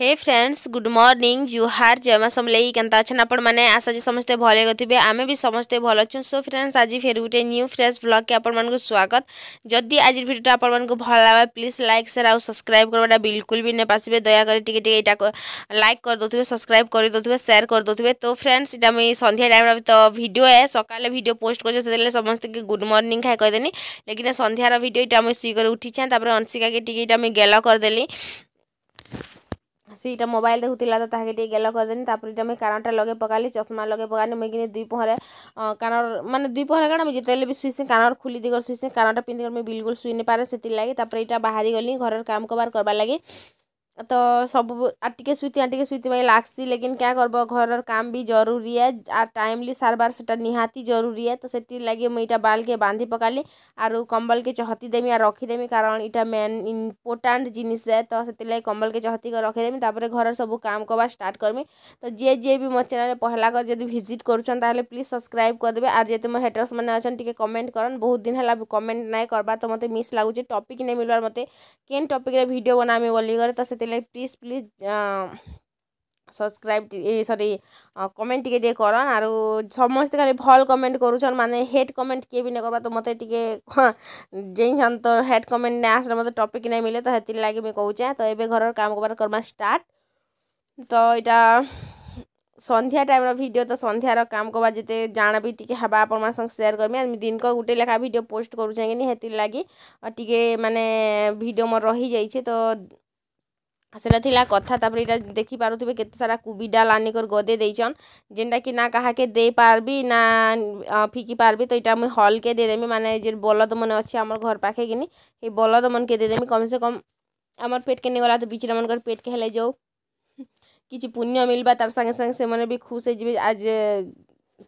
ಹೇ friends good morning ଜୁହାର ଜୟ ସମଲେଇ କେନ୍ତା ଅଛନ୍ ଆପଣମାନେ ଆଶା ଯେ ସମସ୍ତେ ଭଲେ ଗଥିବେ ଆମେ ବି ସମସ୍ତେ ଭଲ ଅଛୁ ସୋ ଫ୍ରେଣ୍ଡସ୍ ଆଜି ଫେର୍ ଗୋଟେ ନ୍ୟୁ ଫ୍ରେଶ୍ ବ୍ଲଗ୍କେ ଆପଣମାନଙ୍କୁ ସ୍ୱାଗତ ଯଦି ଆଜି ଭିଡ଼ିଓଟା ଆପଣମାନଙ୍କୁ ଭଲ ଲାଗ୍ବା ପ୍ଲିଜ୍ ଲାଇକ୍ ସେୟାର ଆଉ ସବସ୍କ୍ରାଇବ୍ କରିବାଟା ବିଲକୁଲ ବି ନେଇପାରିବେ ଦୟାକରି ଟିକେ ଟିକେ ଏଇଟା ଲାଇକ୍ କରିଦେଉଥିବେ ସବସ୍କ୍ରାଇବ୍ କରିଦେଉଥିବେ ସେୟାର କରିଦେଉଥିବେ ତ ଫ୍ରେଣ୍ଡସ୍ ଏଇଟା ମୁଇଁ ସନ୍ଧ୍ୟା ଟାଇମ୍ର ତ ଭିଡ଼ିଓ ଏ ସକାଳେ ଭିଡ଼ିଓ ପୋଷ୍ଟ କରିଛେ ସେଥିରେ ସମସ୍ତଙ୍କୁ ଗୁଡ୍ ମର୍ନିଂ ଖାଇ କହିଦେନି ଲେକିନ୍ ସନ୍ଧ୍ୟାର ଭିଡ଼ିଓ ଏଇଟା ମୁଇଁ ଶୁଇକରି ଉଠିଛେଁ ତାପରେ ଅଂଶିକାକେ ଟିକେ ଏଇଟା ମୁଇଁ ଗେଲ କରିଦେଲି ᱥᱮ ᱤটা મોબાઈલ દેહુᱛᱤᱞᱟ ᱛᱟᱦᱮᱸ ᱜᱮ ᱜᱮᱞᱚ ᱠᱟᱫᱮᱱ ᱛᱟᱯᱚᱨᱮ ᱤটা મે ᱠᱟᱱᱟᱨ ᱴᱟ ᱞᱚᱜᱮ ᱯᱚᱠᱟᱞᱤ ᱪᱟᱥᱢᱟ ᱞᱚᱜᱮ ᱯᱚᱠᱟᱱᱤ ᱢᱮᱜᱤᱱᱤ ᱫᱩᱭ ᱯᱚᱦᱨᱟ ᱠᱟᱱᱟᱨ ᱢᱟᱱᱮ ᱫᱩᱭ ᱯᱚᱦᱨᱟ ᱜᱟᱱᱟ ᱵᱤᱡᱛᱮᱞᱮ ᱵᱤ ᱥᱩᱭᱥᱤ ᱠᱟᱱᱟᱨ ᱠᱷᱩᱞᱤ ᱫᱤᱜᱚᱨ ᱥᱩᱭᱥᱤ ᱠᱟᱱᱟᱨ ᱯᱤᱱᱤ ᱜᱚᱨ ᱢᱮ ᱵᱤᱞᱜᱩᱞ ᱥᱩᱭ ᱱᱮ ᱯᱟᱨᱟ ᱥᱮᱛᱤ ᱞᱟᱜᱤ ᱛᱟᱯᱚᱨᱮ ᱤᱴᱟ ᱵᱟᱦᱟᱨᱤ ᱜᱚᱞᱤ ᱜᱷᱚᱨᱚᱨ ᱠᱟᱢ ᱠᱚᱵᱟᱨ तो सब टे सुती टे सुती बाई लेकिन क्या करब घर काम भी जरूरी है आ टाइमली सारबार से निहाती जरूरी है तो से लगे मुई बाल के बांधी पकाली आर कम्बल के चहतीदेमी आ रखीदेमी कारण इटा मेन इम्पोर्टाट जिनिस है तो से लगे कम्बल के चहती कर रखीदेमी तापर घर सब काम करवा स्टार्ट करमी तो जे जे भी मो चेल पहला कर जब भिजिट कर प्लीज सब्सक्राइब करदे आर जब मोर हेटर्स मैंने अच्छा कमेंट कर बहुत दिन है कमेंट ना करवा तो मत मिस लगुच टपिक नहीं मिलवार मत केन टपिक्रे भिड बनामी बोलिकर तो से ସେଥିର୍ଲାଗି ପ୍ଲିଜ୍ ପ୍ଲିଜ୍ ସବସ୍କ୍ରାଇବ୍ ଏ ସରି କମେଣ୍ଟ ଟିକେ ଟିକେ କରନ୍ ଆରୁ ସମସ୍ତେ ଖାଲି ଭଲ୍ କମେଣ୍ଟ କରୁଛନ୍ ମାନେ ହେଟ୍ କମେଣ୍ଟ କିଏ ବି ନାଇଁ କରବା ତ ମୋତେ ଟିକେ ଯେଇଛନ୍ ତ ହେଟ୍ କମେଣ୍ଟ ନାଇଁ ଆସିଲେ ମୋତେ ଟପିକ୍ ନାଇଁ ମିଲେ ତ ହେଥିର୍ଲାଗି ମୁଇଁ କହୁଛେଁ ତ ଏବେ ଘରର କାମ କର୍ବାର୍ କର୍ମା ଷ୍ଟାର୍ଟ ତ ଇଟା ସନ୍ଧ୍ୟା ଟାଇମ୍ର ଭିଡ଼ିଓ ତ ସନ୍ଧ୍ୟାର କାମ କର୍ବା ଯେତେ ଜାଣା ବି ଟିକେ ହେବା ଆପଣମାନଙ୍କ ସାଙ୍ଗେ ସେୟାର କରମି ଆର୍ ଦିନକ ଗୋଟେ ଲେଖା ଭିଡ଼ିଓ ପୋଷ୍ଟ କରୁଛେଁ କି ନି ହେଥିର୍ ଲାଗି ଟିକେ ମାନେ ଭିଡ଼ିଓ ମୋର ରହିଯାଇଛେ ତ ସେଟା ଥିଲା କଥା ତାପରେ ଏଇଟା ଦେଖିପାରୁଥିବେ କେତେ ସାରା କୁବିଡ଼ା ଲାନିକର ଗଦେ ଦେଇଛନ୍ ଯେନ୍ଟାକି ନା କାହାକେ ଦେଇପାରବି ନା ଫିକି ପାରବି ତ ଏଇଟା ମୁଇଁ ହଲ୍କେ ଦେଇଦେମି ମାନେ ଯେନ୍ ବଲଦ ମାନେ ଅଛି ଆମର ଘର ପାଖେ କିନି ଏଇ ବଲଦ ମାନକେ ଦେଇଦେମି କମ୍ ସେ କମ୍ ଆମର ପେଟକେ ନେଇଗଲା ତ ବିଚରା ମାନଙ୍କର ପେଟକେ ହେଲେ ଯାଉ କିଛି ପୁଣ୍ୟ ମିଳିବା ତାର ସାଙ୍ଗେ ସାଙ୍ଗେ ସେମାନେ ବି ଖୁସ୍ ହେଇଯିବେ ଆଜ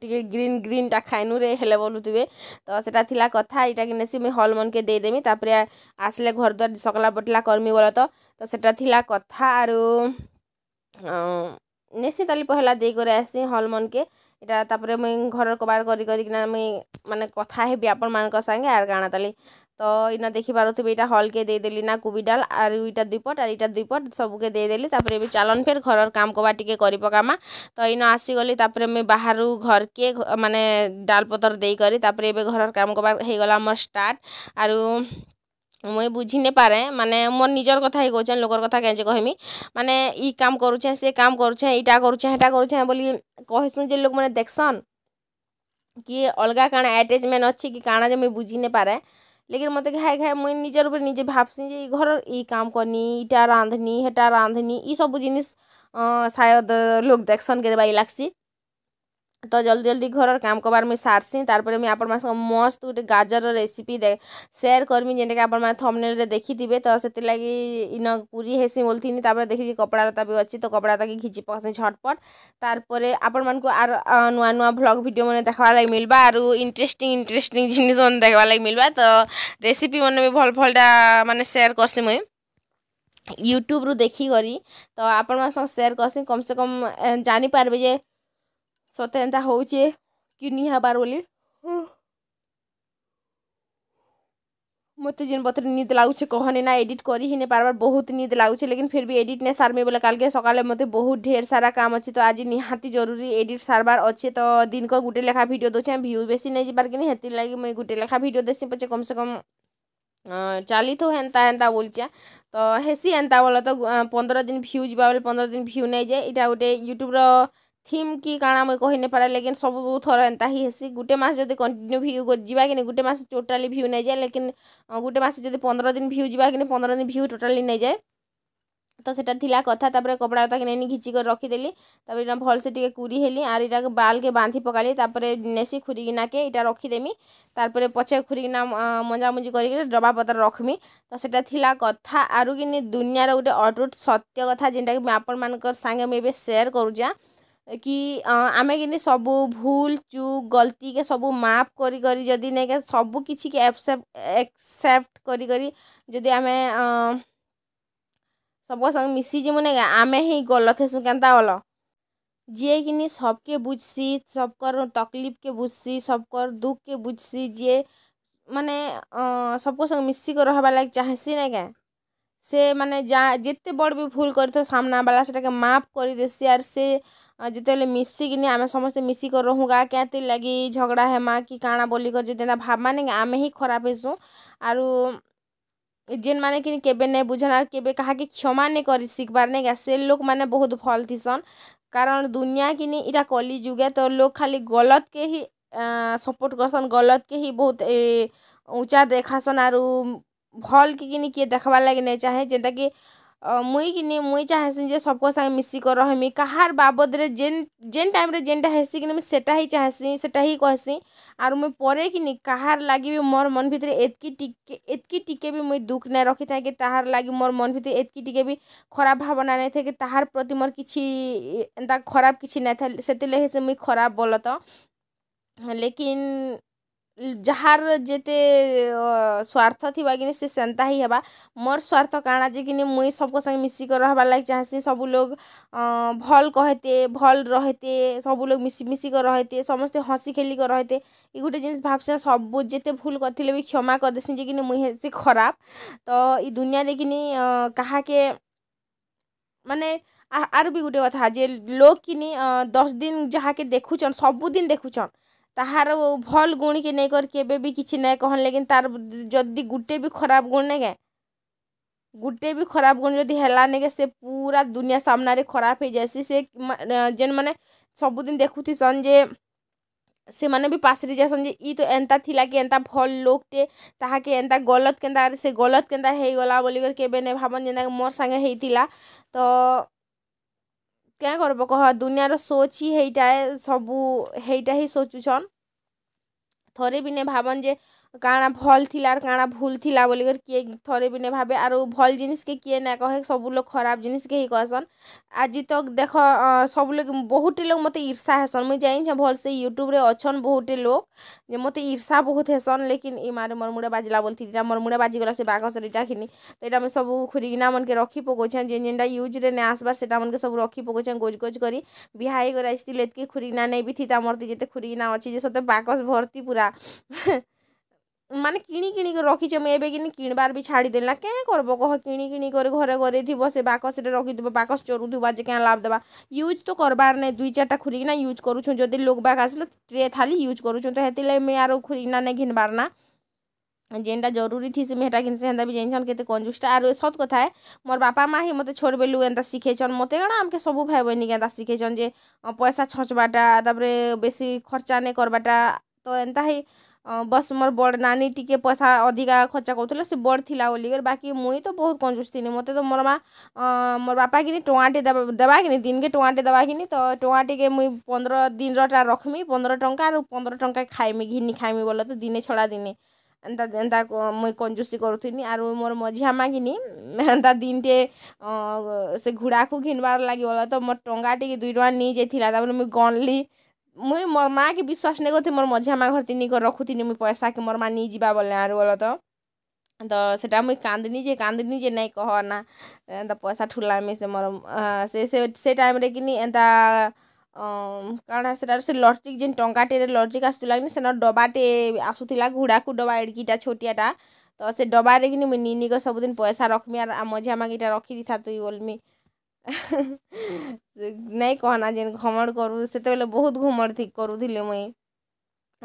ଟିକେ ଗ୍ରୀନ୍ ଗ୍ରୀନ୍ଟା ଖାଇନୁରେ ହେଲେ ବୋଲୁଥିବେ ତ ସେଟା ଥିଲା କଥା ଏଇଟା କି ନେସି ମୁଇଁ ହଲ୍ ମନ୍କେ ଦେଇଦେମି ତାପରେ ଆସିଲେ ଘର ଦ୍ୱାର ସକଲା ବଟଲା କର୍ମି ବୋଲ ତ ତ ସେଟା ଥିଲା କଥା ଆରୁ ନେସି ତାଲି ପହଲା ଦେଇକରି ଆସି ହଲ୍ ମନ୍କେ ଏଇଟା ତାପରେ ମୁଇଁ ଘର କବାର କରି କରିକିନା ମୁଇଁ ମାନେ କଥା ହେବି ଆପଣମାନଙ୍କ ସାଙ୍ଗେ ଆର୍ କାଣା ତାଲି ତ ଇନା ଦେଖିପାରୁଥିବେ ଇଟା ହଲ୍କେ ଦେଇଦେଲି ନା କୁବି ଡାଲ୍ ଆରୁ ଇଟା ଦୁଇ ପଟ୍ ଆର୍ ଇଟା ଦୁଇ ପଟ୍ ସବୁକେ ଦେଇଦେଲି ତାପରେ ଏବେ ଚାଲନ୍ ଫେର୍ ଘରର୍ କାମ୍ କବା ଟିକେ କରିପକାମା ତ ଇନ ଆସିଗଲି ତାପରେ ମୁଇଁ ବାହାରୁ ଘର୍କେ ମାନେ ଡାଲ୍ ପତର୍ ଦେଇକରି ତାପରେ ଏବେ ଘରର୍ କାମ୍ କବା ହେଇଗଲା ମୋର୍ ଷ୍ଟାର୍ଟ୍ ଆରୁ ମୁଇଁ ବୁଝି ନେଇପାରେ ମାନେ ମୋର୍ ନିଜର୍ କଥା ହିଁ କହୁଛେଁ ଲୋକର୍ କଥା କେଁଯେ କହେମି ମାନେ ଇ କାମ୍ କରୁଛେଁ ସେ କାମ୍ କରୁଛେଁ ଇଟା କରୁଛେଁ ହେଟା କରୁଛେଁ ବୋଲି କହେସୁଁ ଯେ ଲୋକ୍ମାନେ ଦେଖ୍ସନ୍ କି ଅଲ୍ଗା କାଣା ଆଟାଚ୍ମେଣ୍ଟ୍ ଅଛି କି କାଣା ଯେ ମୁଇଁ ବୁଝି ନେଇପାରେ লেকিন মতো ঘায়ে ঘায়ে মুই নিজের উপরে নিজে ভাবছি যে এই ঘরের এই কাম করনি ইটা রাঁধনি হেটা রাঁধনি এইসব জিনিস শায়দ লোক দেখসন কে বাই লাগছি ତ ଜଲ୍ଦି ଜଲ୍ଦି ଘରର କାମ କର୍ବାର୍ ମୁଇଁ ସାର୍ସି ତାର୍ପରେ ମୁଇଁ ଆପଣମାନଙ୍କ ମସ୍ତ ଗୋଟେ ଗାଜରର ରେସିପି ସେୟାର କର୍ମି ଯେନ୍ଟାକି ଆପଣମାନେ ଥମ୍ନେଲ୍ରେ ଦେଖିଥିବେ ତ ସେଥିର୍ଲାଗି ଇନ ପୁରୀ ହେସି ବୋଲିଥିନି ତାପରେ ଦେଖିକି କପଡ଼ା ଲତା ବି ଅଛି ତ କପଡ଼ା ଲତାକେ ଘିଚି ପକାସି ଝଟ୍ପଟ୍ ତାର୍ପରେ ଆପଣମାନଙ୍କୁ ଆର୍ ନୂଆ ନୂଆ ଭ୍ଲଗ୍ ଭିଡ଼ିଓ ମାନେ ଦେଖ୍ବାର୍ ଲାଗି ମିଲ୍ବା ଆରୁ ଇଣ୍ଟରେଷ୍ଟିଂ ଇଣ୍ଟରେଷ୍ଟିଂ ଜିନିଷ୍ ମାନେ ଦେଖ୍ବାର୍ ଲାଗି ମିଲ୍ବା ତ ରେସିପି ମାନେ ବି ଭଲ୍ ଭଲ୍ଟା ମାନେ ସେୟାର କର୍ସି ମୁଇଁ ୟୁଟ୍ୟୁବ୍ରୁ ଦେଖିକରି ତ ଆପଣମାନଙ୍କ ସଙ୍ଗେ ସେୟାର କର୍ସି କମ୍ସେ କମ୍ ଜାଣିପାର୍ବେ ଯେ ସତେ ଏନ୍ତା ହଉଛେ କିଡ଼ନୀ ହେବାର୍ ବୋଲି ମୋତେ ଯେନ୍ ବତରେ ନିଦ ଲାଗୁଛେ କହନି ନା ଏଡ଼ିଟ୍ କରି ହିଁ ପାର୍ବାର୍ ବହୁତ ନିଦ ଲାଗୁଛେ ଲେକିନ୍ ଫିର୍ ବି ଏଡ଼ିଟ୍ ନାଇଁ ସାର୍ମି ବୋଲେ କାଲ୍କେ ସକାଳେ ମୋତେ ବହୁତ ଢେର୍ ସାରା କାମ ଅଛି ତ ଆଜି ନିହାତି ଜରୁରୀ ଏଡ଼ିଟ୍ ସାର୍ବାର୍ ଅଛେ ତ ଦିନକ ଗୁଟେ ଲେଖା ଭିଡ଼ିଓ ଦଉଛେ ଭିୟୁ ବେଶୀ ନାଇଁ ଯିବାର୍ କିନି ହେଥିର୍ ଲାଗି ମୁଇଁ ଗୁଟେ ଲେଖା ଭିଡ଼ିଓ ଦେସି ପଛେ କମ୍ ସେ କମ୍ ଚାଲିଥାଉ ହେନ୍ତା ହେନ୍ତା ବୋଲୁଛେ ତ ହେସି ଏନ୍ତା ବୋଲେ ତ ପନ୍ଦର ଦିନ ଭିୟୁ ଯିବା ବୋଲେ ପନ୍ଦର ଦିନ ଭିୟୁ ନାଇଁ ଯାଏ ଇଟା ଗୋଟେ ୟୁଟ୍ୟୁବ୍ର থিম କି କାଣା ମୁଇଁ କହି ନାଇଁ ପାରେ ଲେକିନ୍ ସବୁ ଥର ଏନ୍ତା ହିଁ ହେସି ଗୁଟେ ମାସ୍ ଯଦି କଣ୍ଟିନ୍ୟୁ ଭିୟୁ ଯିବା କି ନାଇଁ ଗୁଟେ ମାସ୍ ଟୋଟାଲି ଭିୟୁ ନାଇଁ ଯାଏ ଲେକିନ୍ ଗୁଟେ ମାସ୍ ଯଦି ପନ୍ଦର ଦିନ ଭିୟୁ ଯିବା କି ନାଇଁ ପନ୍ଦର ଦିନ ଭିୟୁ ଟୋଟାଲି ନାଇଁ ଯାଏ ତ ସେଇଟା ଥିଲା କଥା ତାପରେ କପଡ଼ାଟାକେ ନେଇ ଘିଚି କରି ରଖିଦେଲି ତାପରେ ଏଇଟା ଭଲସେ ଟିକେ କୁରି ହେଲି ଆର୍ ଏଇଟାକେ ବାଲ୍କେ ବାନ୍ଧି ପକାଲି ତାପରେ ନେସି ଖୁରିକିନାକେ ଏଇଟା ରଖିଦେମି ତାପରେ ପଛେ ଖୁରିକିନା ମଞ୍ଜାମୁଞ୍ଜି କରିକି ଡବା ପତ୍ର ରଖ୍ମି ତ ସେଇଟା ଥିଲା କଥା ଆରୁ କିନି ଦୁନିଆର ଗୋଟେ ଅଟୁଟ ସତ୍ୟ କଥା ଯେନ୍ଟାକି ଆପଣମାନଙ୍କର ସାଙ୍ଗେ ମୁଁ ଏବେ ସେୟାର କରୁଛେଁ କି ଆମେ କିନି ସବୁ ଭୁଲ୍ ଚୁକ୍ ଗଲ୍ତିକେ ସବୁ ମାଫ୍ କରି କରି ଯଦି ନେଇକେ ସବୁ କିଛିକେ ଏକ୍ସେପ୍ଟ୍ କରି କରି ଯଦି ଆମେ ସବ୍କ ସାଙ୍ଗେ ମିଶିଯିମୁ ନେଇକେ ଆମେ ହିଁ ଗଲତ୍ ହେସୁଁ କେନ୍ତା ଗଲ ଯିଏକିନି ସବ୍କେ ବୁଝ୍ସି ସବ୍କର୍ ତକ୍ଲିଫ୍କେ ବୁଝ୍ସି ସବ୍କର୍ ଦୁଃଖ୍କେ ବୁଝ୍ସି ଯିଏ ମାନେ ସବ୍କର୍ ସାଙ୍ଗେ ମିଶିକରି ରହେବାର୍ ଲାଗି ଚାହେଁସି ନେଇକେଁ ସେ ମାନେ ଯାହା ଯେତେ ବଡ଼ ବି ଭୁଲ କରିଥାଉ ସାମ୍ନାବାଲା ସେଟାକେ ମାଫ୍ କରିଦେସି ଆର୍ ସେ ଯେତେବେଲେ ମିଶିକିନି ଆମେ ସମସ୍ତେ ମିଶିକରି ରହୁଁ ଗା କେଁଥିର୍ ଲାଗି ଝଗଡ଼ା ହେମା କି କାଣା ବୋଲିକରି ଯଦି ଏନ୍ତା ଭାବ୍ମା ନେଇକି ଆମେ ହିଁ ଖରାପ୍ ହେସୁଁ ଆରୁ ଯେନ୍ମାନେ କି କେବେ ନାଇଁ ବୁଝନ୍ ଆର୍ କେବେ କାହାକେ କ୍ଷମା ନାଇଁ କରି ଶିଖ୍ବାର୍ ନାଇଁକା ସେ ଲୋକ୍ମାନେ ବହୁତ୍ ଭଲ୍ ଥିସନ୍ କାରଣ୍ ଦୁନିଆ କିନି ଇଟା କଲିଯୁଗେ ତ ଲୋକ୍ ଖାଲି ଗଲତ୍କେ ହିଁ ସପୋର୍ଟ୍ କର୍ସନ୍ ଗଲତ୍କେ ହିଁ ବହୁତ୍ ଉଚ୍ଚା ଦେଖାସନ୍ ଆରୁ ଭଲ୍ କି କିନି କିଏ ଦେଖ୍ବାର୍ ଲାଗି ନାଇଁ ଚାହେଁ ଯେନ୍ତାକି ମୁଇଁ କିନି ମୁଇଁ ଚାହେଁସି ଯେ ସବ୍କର୍ ସାଙ୍ଗେ ମିଶିକରି ରହମି କାହାର୍ ବାବଦ୍ରେ ଯେନ୍ ଯେନ୍ ଟାଇମ୍ରେ ଯେନ୍ଟା ହେସି କିନି ମୁଇଁ ସେଟା ହିଁ ଚାହେଁସି ସେଟା ହିଁ କହେସି ଆରୁ ମୁଇଁ ପରେ କିନି କାହାର୍ ଲାଗି ବି ମୋର୍ ମନ୍ ଭିତ୍ରେ ଏତ୍କି ଟିକେ ଏତ୍କି ଟିକେ ବି ମୁଇଁ ଦୁଃଖ୍ ନାଇଁ ରଖିଥାଏ କି ତାହାର୍ ଲାଗି ମୋର୍ ମନ୍ ଭିତ୍ରେ ଏତ୍କି ଟିକେ ବି ଖରାପ୍ ଭାବନା ନାଇଁ ଥାଏ କି ତାହାର୍ ପ୍ରତି ମୋର୍ କିଛି ଏନ୍ତା ଖରାପ୍ କିଛି ନାଇଁ ଥାଏ ସେଥିର୍ଲାଗି ସେ ମୁଇଁ ଖରାପ୍ ବଲ ତ ଲେକିନ୍ ଯାହାର୍ ଯେତେ ସ୍ୱାର୍ଥ ଥିବା କିନି ସେ ସେନ୍ତା ହିଁ ହେବା ମୋର୍ ସ୍ୱାର୍ଥ କାଣା ଯେ କିନି ମୁଇଁ ସବ୍କ ସାଙ୍ଗେ ମିଶିକରି ରହେବାର୍ ଲାଗି ଚାହେଁସି ସବୁ ଲୋକ୍ ଭଲ୍ କହେତେ ଭଲ୍ ରହେତେ ସବୁ ଲୋକ୍ ମିଶି ମିଶିକରି ରହେତେ ସମସ୍ତେ ହସି ଖେଲିକରି ରହେତେ ଇ ଗୁଟେ ଜିନିଷ୍ ଭାବ୍ସିଁ ସବୁ ଯେତେ ଭୁଲ୍ କରିଥିଲେ ବି କ୍ଷମା କରିଦେସିଁ ଯେ କିନି ମୁଇଁ ହେସି ଖରାପ୍ ତ ଇ ଦୁନିଆରେ କିନି କାହାକେ ମାନେ ଆର୍ ବି ଗୁଟେ କଥା ଯେ ଲୋକ୍ କିନି ଦଶ୍ ଦିନ୍ ଯାହାକେ ଦେଖୁଛନ୍ ସବୁଦିନ୍ ଦେଖୁଛନ୍ तहार भल गुण के नहीं कर के भी किसी ना कह लेकिन तार जदि गोटे भी खराब गुण ना गोटे भी खराब गुण जदि है से पूरा दुनिया सामन खराब हो जाए से जेन मैंने देखु देखुसन जे से मैंने भी पासरी जासन जे ई तो एंता थिला कि एंता भल लोकटे ताके एंता गलत के से गलत के गला बोल के भावन जेना मोर सागे तो କେଁ କରବ କହ ଦୁନିଆର ସୋଚ ହିଁ ହେଇଟା ସବୁ ହେଇଟା ହିଁ ସୋଚୁଛନ୍ ଥରେ ବି ନେ ଭାବନ୍ ଯେ କାଣା ଭଲ୍ ଥିଲା ଆର୍ କାଣା ଭୁଲ୍ ଥିଲା ବୋଲିକରି କିଏ ଥରେ ବି ନାଇଁ ଭାବେ ଆରୁ ଭଲ୍ ଜିନିଷ୍କେ କିଏ ନାଇଁ କହେ ସବୁ ଲୋକ୍ ଖରାପ୍ ଜିନିଷ୍କେ ହିଁ କହେସନ୍ ଆଜି ତକ୍ ଦେଖ ସବୁ ଲୋକ୍ ବହୁତ୍ଟେ ଲୋକ୍ ମତେ ଇର୍ଷା ହେସନ୍ ମୁଇଁ ଜାନିଛେଁ ଭଲ୍ସେ ୟୁଟ୍ୟୁବ୍ରେ ଅଛନ୍ ବହୁତ୍ଟେ ଲୋକ୍ ଯେ ମତେ ଇର୍ଷା ବହୁତ୍ ହେସନ୍ ଲେକିନ୍ ଇ ମାରେ ମୋର୍ ମୁଡ଼େ ବାଜିଲା ବୋଲିଥିଲି ଇଟା ମୋର୍ ମୁଡ଼େ ବାଜିଗଲା ସେ ବାକସରେ ଇଟା ଖିନି ତ ଇଟା ମୁଇଁ ସବୁ ଖୁରିଗିନା ମାନକେ ରଖି ପକଉଛେଁ ଯେନ୍ ଯେନ୍ଟା ୟୁଜ୍ରେ ନାଇଁ ଆସ୍ବାର୍ ସେଟା ମାନକେ ସବୁ ରଖି ପକଉଛେଁ ଗୋଜ୍ ଗୋଜ୍ କରି ବିହା ହେଇକରି ଆସିଥିଲି ଏତ୍କି ଖୁରିଗିନା ନେଇ ବି ଥିତା ମୋର୍ ଯେତେ ଖୁରିଗିନା ଅଛି ଯେ ସତେ ବାକସ୍ ଭର୍ତ୍ତି ପୁରା ମାନେ କିଣି କିଣିକି ରଖିଛେ ମୁଁ ଏବେ କିନି କିଣିବାର ବି ଛାଡ଼ିଦେଲି ନା କେଁ କରବ କହ କିଣି କିଣି କରି ଘରେ ଗଦେଇଥିବ ସେ ବାକସରେ ରଖିଥିବ ବାକସ ଚରୁଥିବ ଯେ କେଁ ଲାଭ ଦେବା ୟୁଜ୍ ତ କରବାର୍ ନାଇଁ ଦୁଇ ଚାରିଟା ଖୁରିକିନା ୟୁଜ୍ କରୁଛୁଁ ଯଦି ଲୋକ୍ ବାକ୍ ଆସିଲେ ଟ୍ରେ ଥାଲି ୟୁଜ୍ କରୁଛୁଁ ତ ହେଥିର୍ଲାଗି ମୁଇଁ ଆରୁ ଖୁରିକିନା ନାଇଁ ଘିନବାର୍ ନା ଯେନ୍ଟା ଜରୁରୀ ଥିସି ମୁଇଁ ହେଟା ଘିନ୍ସି ହେନ୍ତା ବି ଜାଣିଛନ୍ କେତେ କଞ୍ଜୁସଟା ଆରୁ ସତ୍ କଥା ହେ ମୋର୍ ବାପା ମାଆ ହିଁ ମୋତେ ଛୋଟ୍ ବେଲୁ ଏନ୍ତା ଶିଖେଇଛନ୍ ମୋତେ କାଣା ଆମ୍କେ ସବୁ ଭାଇ ବହିନିକେ ଏନ୍ତା ଶିଖେଇଛନ୍ ଯେ ପଇସା ଛଞ୍ଚ୍ବାଟା ତାପରେ ବେଶୀ ଖର୍ଚ୍ଚା ନାଇଁ କର୍ବାଟା ତ ଏନ୍ତା ହିଁ बस म पैसा अधिक खर्च गर् बाकी मु तो बहुत कञ्जुस थिएँ मते त म बापा किन दिन के दिनके टाटे दबाकि तो टाँडा के मु पन्ध्र दिन रखिमि पन्ध्र टा पन्ध्र टङा खाइमि घिनी खाइमिल दिन छडा दिन एन्ता मुई कञ्जुसी गरुथि आउँ मझिमा किन दिनटे घुडाको घिवार लाग म टाटि दुई टाइला मु गणली ମୁଇଁ ମୋର୍ ମାଆକେ ବିଶ୍ୱାସ ନେଇ କରିଥିଲି ମୋର ମଝିଆ ମା' ଘର ତିନି କରି ରଖୁଥିନି ମୁଇଁ ପଏସାକେ ମୋର ମା' ନେଇଯିବା ବୋଲେ ଆରୁ ବୋଲ ତ ତ ସେଟା ମୁଇଁ କାନ୍ଦିନି ଯେ କାନ୍ଦିନି ଯେ ନାଇଁ କହ ନା ଏନ୍ତା ପଏସା ଠୁଲାମି ସେ ମୋର ସେ ସେ ଟାଇମ୍ରେ କିନି ଏନ୍ତା କାଣ ସେଟା ସେ ଲଟ୍ରିକ୍ ଯେନ୍ ଟଙ୍କାଟେରେ ଲଟ୍ରିକ୍ ଆସୁଥିଲା କିନି ସେନ ଡବାଟେ ଆସୁଥିଲା ଘୁଡ଼ାକୁ ଡବା ଏଡ଼୍କିଟା ଛୋଟିଆଟା ତ ସେ ଡବାରେ କିନି ମୁଇଁ ନିନିକ ସବୁଦିନ ପଇସା ରଖ୍ମି ଆର୍ ମଝିଆ ମାଗିଟା ରଖିଦେଇଥା ତୁଇ ବୋଲ୍ମି ନାଇଁ କହନା ଯେନ୍ ଘମର କରୁ ସେତେବେଳେ ବହୁତ ଘମର ଥି କରୁଥିଲି ମୁଇଁ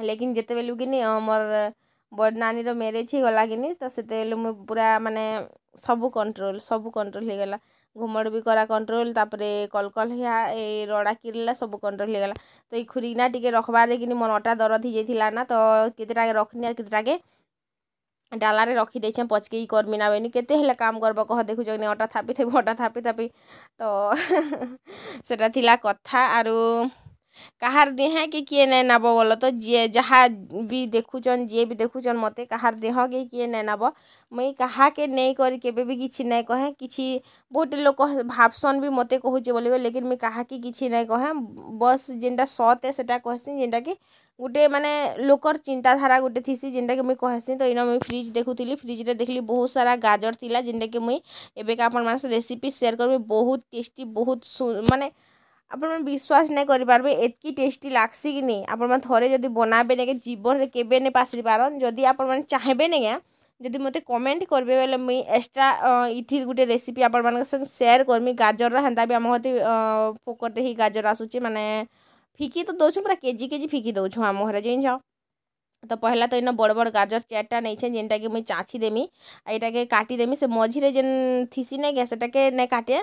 ଲେକିନ୍ ଯେତେବେଳେ କିନି ଆମର ବଡ଼ ନାନୀର ମ୍ୟାରେଜ୍ ହେଇଗଲା କିନି ତ ସେତେବେଳେ ମୁଇଁ ପୁରା ମାନେ ସବୁ କଣ୍ଟ୍ରୋଲ ସବୁ କଣ୍ଟ୍ରୋଲ ହେଇଗଲା ଘୁମର ବି କରା କଣ୍ଟ୍ରୋଲ ତାପରେ କଲକଲ ହେଇଆ ଏଇ ରଡ଼ା କିରିଲା ସବୁ କଣ୍ଟ୍ରୋଲ ହେଇଗଲା ତ ଏଇ ଖୁରିଗିନା ଟିକେ ରଖବାରେ କିନି ମୋର ଅଟା ଦରଦ ହେଇଯାଇଥିଲା ନା ତ କେତେଟାକେ ରଖନି ଆର୍ କେତେଟାକେ डालारे रखी देचे पचके कर्मी नावे के काम करब कह देखु कि अटा थापी थे अटा थापी थापी तो सेटा थी कथा आरु कहार देह कि किए नै नब बोल तो जे जहाँ भी देखुचन जे भी देखुचन मत कहार देह कि किए नै नब मुई कहा के नहीं कर के भी किसी ना कहे कि बहुत लोग भावसन भी मत कहे बोल लेकिन मुई कहा कि किसी ना कहे बस जेनटा सत से कहसी जेनटा कि ଗୋଟେ ମାନେ ଲୋକର୍ ଚିନ୍ତାଧାରା ଗୋଟେ ଥିସି ଯେନ୍ଟାକି ମୁଇଁ କହେସି ତ ଇନ ମୁଇଁ ଫ୍ରିଜ୍ ଦେଖୁଥିଲି ଫ୍ରିଜ୍ରେ ଦେଖିଲି ବହୁତ୍ ସାରା ଗାଜର୍ ଥିଲା ଯେନ୍ଟାକି ମୁଇଁ ଏବେକା ଆପଣମାନଙ୍କ ସହ ରେସିପି ସେୟାର୍ କରିବି ବହୁତ୍ ଟେଷ୍ଟି ବହୁତ୍ ମାନେ ଆପଣମାନେ ବିଶ୍ୱାସ ନାଇଁ କରିପାରବେ ଏତ୍କି ଟେଷ୍ଟି ଲାଗ୍ସି କି ନେଇଁ ଆପଣମାନେ ଥରେ ଯଦି ବନାବେ ନେଇକେ ଜୀବନରେ କେବେ ନେଇ ପାସରି ପାରନ୍ ଯଦି ଆପଣମାନେ ଚାହିଁବେ ନେଇକେଁ ଯଦି ମୋତେ କମେଣ୍ଟ କରିବେ ବେଲେ ମୁଇଁ ଏକ୍ସଟ୍ରା ଇଥିର୍ ଗୁଟେ ରେସିପି ଆପଣମାନଙ୍କ ସାଙ୍ଗେ ସେୟାର୍ କର୍ମି ଗାଜର୍ର ହେନ୍ତା ବି ଆମ ଘରେ ପୋକର୍ଟେ ହେଇ ଗାଜର୍ ଆସୁଛେ ମାନେ ફીકી તો દઉં છું પણ કેજી કેજી ફીકી દઉં છું હા મોહરાજ જઈને જાઓ ତ ପହଲା ତ ଇନ ବଡ଼ ବଡ଼ ଗାଜର ଚାରିଟା ନେଇଛେ ଯେନ୍ଟାକି ମୁଇଁ ଚାଛି ଦେମି ଆଉ ଏଇଟାକେ କାଟି ଦେମି ସେ ମଝିରେ ଯେନ୍ ଥିସି ନାଇଁ କେ ସେଟାକେ ନାଇଁ କାଟେ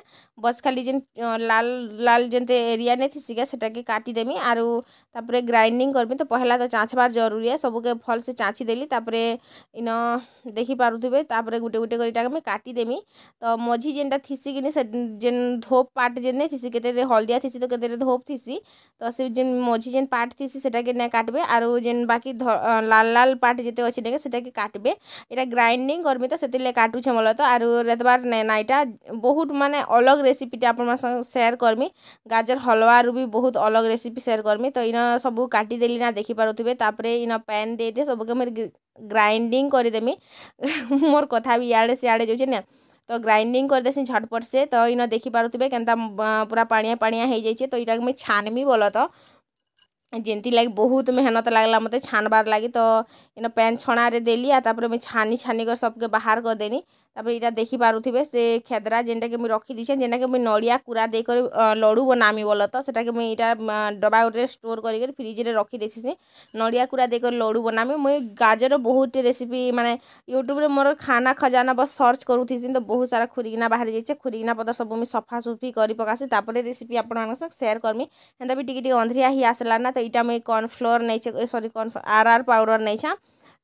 ବସ୍ ଖାଲି ଯେନ୍ ଲାଲ ଲାଲ ଯେନ୍ତେ ଏରିଆ ନାଇଁ ଥିସି କେ ସେଟାକେ କାଟି ଦେମି ଆରୁ ତାପରେ ଗ୍ରାଇଣ୍ଡିଂ କରମି ତ ପହଲା ତ ଚାଁଛବାର ଜରୁରୀ ଏ ସବୁକେ ଭଲସେ ଚାଁଛି ଦେଲି ତାପରେ ଇନ ଦେଖିପାରୁଥିବେ ତାପରେ ଗୋଟେ ଗୋଟେ କରି ଏଇଟାକେ ମୁଇଁ କାଟି ଦେମି ତ ମଝି ଯେନ୍ଟା ଥିସି କିନି ସେ ଯେନ୍ ଧୋପ ପାର୍ଟ ଯେନ୍ ନାଇଁ ଥିସି କେତେରେ ହଳଦିଆ ଥିସି ତ କେତେରେ ଧୋପ ଥିସି ତ ସେ ଯେନ୍ ମଝି ଯେନ୍ ପାର୍ଟ ଥିସି ସେଟାକେ ନାଇଁ କାଟବେ ଆରୁ ଯେନ୍ ବାକି लाल लाल पार्ट जिते अच्छे से काटबे ये ग्राइंडिंग करमी तो से काटूचे मल तो आर रेतवार नाइटा बहुत मानने अलग रेसीपीटे आप सेयार करमी गाजर हलवा रू भी बहुत अलग रेसीपी सेयार करमी तो इन सब काटिदेली ना देखिपे इन पैन दे दिए सबके ग्राइंडिंग करदेमी मोर कथा भी इे सियाड़े जाऊँ ना तो ग्राइंडिंग कर करदेसी झटपट से तो इन देखिपे के पूरा पाया पाया हो जाइए तो ये मुझे छानमी बोल तो ଯେନ୍ତିର୍ଲାଗି ବହୁତ୍ ମେହନତ୍ ଲାଗ୍ଲା ମତେ ଛାନ୍ବାର୍ ଲାଗି ତ ଇନ ପାଏନ୍ ଛଣାରେ ଦେଲି ଆଉ ତା'ର୍ପରେ ମୁଇଁ ଛାନି ଛାନିକରି ସବ୍କେ ବାହାର୍ କରିଦେଲି ତା'ର୍ପରେ ଇଟା ଦେଖିପାରୁଥିବେ ସେ ଖେଦ୍ରା ଯେନ୍ଟାକି ମୁଇଁ ରଖିଦେଇଛେଁ ଯେନ୍ଟାକି ମୁଇଁ ନଡ଼ିଆ କୁରା ଦେଇକରି ଲଡ଼ୁ ବନାମି ବଲ ତ ସେଟାକେ ମୁଇଁ ଇଟା ଡବା ଗୁଟେ ଷ୍ଟୋର୍ କରିକରି ଫ୍ରିଜ୍ରେ ରଖିଦେଇଥିସି ନଡ଼ିଆ କୁରା ଦେଇକରି ଲଡ଼ୁ ବନାମି ମୁଇଁ ଗାଜର ବହୁତ୍ଟେ ରେସିପି ମାନେ ୟୁଟ୍ୟୁବ୍ରେ ମୋର ଖାନା ଖଜାନା ବସ୍ ସର୍ଚ୍ଚ କରୁଥିସି ତ ବହୁତ୍ ସାରା ଖୁରିଗିନା ବାହାରି ଯାଇଛେ ଖୁରିଗିନା ପତର୍ ସବୁ ମୁଇଁ ସଫାସୁଫି କରି ପକାସି ତା'ର୍ପରେ ରେସିପି ଆପଣମାନଙ୍କ ସାଙ୍ଗେ ସେୟାର୍ କର୍ମି ହେନ୍ତା ବି ଟିକେ ଟିକେ ଅନ୍ଧ୍ରିଆ ହେଇ ଆସ୍ଲା ନା ତ ଇଟା ମୁଇଁ କର୍ଣ୍ଣଫ୍ଲୋର୍ ନେଇଛେ ସରି କର୍ଣ୍ଣ ଆର୍ ଆର୍ ପାଉଡ଼ର୍ ନେଇଛେଁ